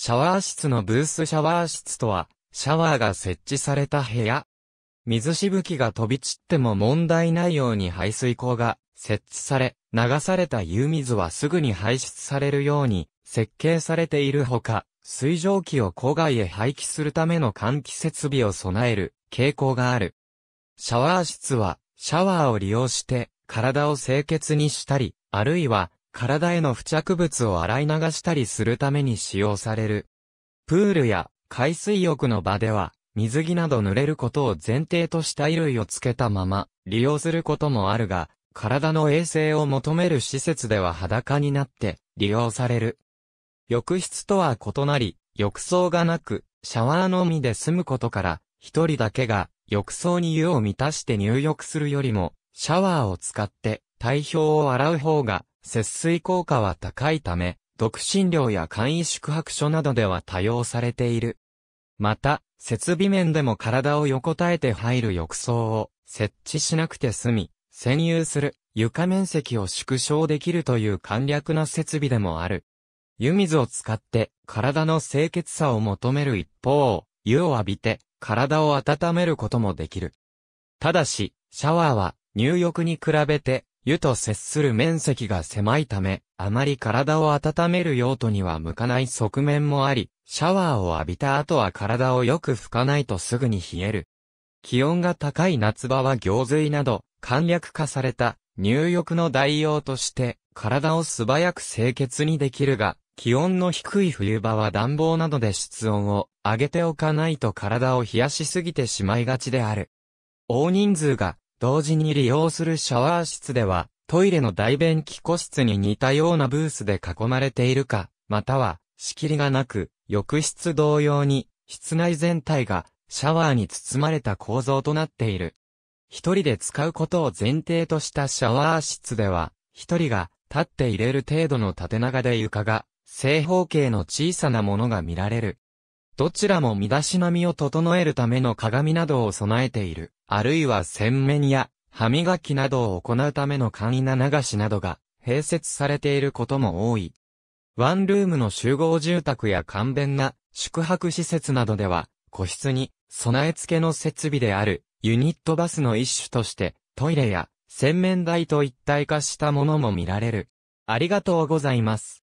シャワー室のブースシャワー室とは、シャワーが設置された部屋。水しぶきが飛び散っても問題ないように排水口が設置され、流された湯水はすぐに排出されるように設計されているほか、水蒸気を郊外へ排気するための換気設備を備える傾向がある。シャワー室は、シャワーを利用して、体を清潔にしたり、あるいは、体への付着物を洗い流したりするために使用される。プールや海水浴の場では、水着など濡れることを前提とした衣類をつけたまま利用することもあるが、体の衛生を求める施設では裸になって利用される。浴室とは異なり、浴槽がなく、シャワーのみで済むことから、一人だけが浴槽に湯を満たして入浴するよりも、シャワーを使って体表を洗う方が節水効果は高いため、独身寮や簡易宿泊所などでは多用されている。また、設備面でも体を横たえて入る浴槽を設置しなくて済み、占有する床面積を縮小できるという簡略な設備でもある。湯水を使って体の清潔さを求める一方、湯を浴びて体を温めることもできる。ただし、シャワーは入浴に比べて湯と接する面積が狭いため、あまり体を温める用途には向かない側面もあり、シャワーを浴びた後は体をよく拭かないとすぐに冷える。気温が高い夏場は行水など、簡略化された入浴の代用として、体を素早く清潔にできるが、気温の低い冬場は暖房などで室温を上げておかないと体を冷やしすぎてしまいがちである。大人数が同時に利用するシャワー室では、トイレの大便器個室に似たようなブースで囲まれているか、または、仕切りがなく、浴室同様に、室内全体が、シャワーに包まれた構造となっている。一人で使うことを前提としたシャワー室では、一人が立って入れる程度の縦長で床が、正方形の小さなものが見られる。どちらも身だしなみを整えるための鏡などを備えている。あるいは洗面や歯磨きなどを行うための簡易な流しなどが併設されていることも多い。ワンルームの集合住宅や簡便な宿泊施設などでは、個室に備え付けの設備であるユニットバスの一種としてトイレや洗面台と一体化したものも見られる。ありがとうございます。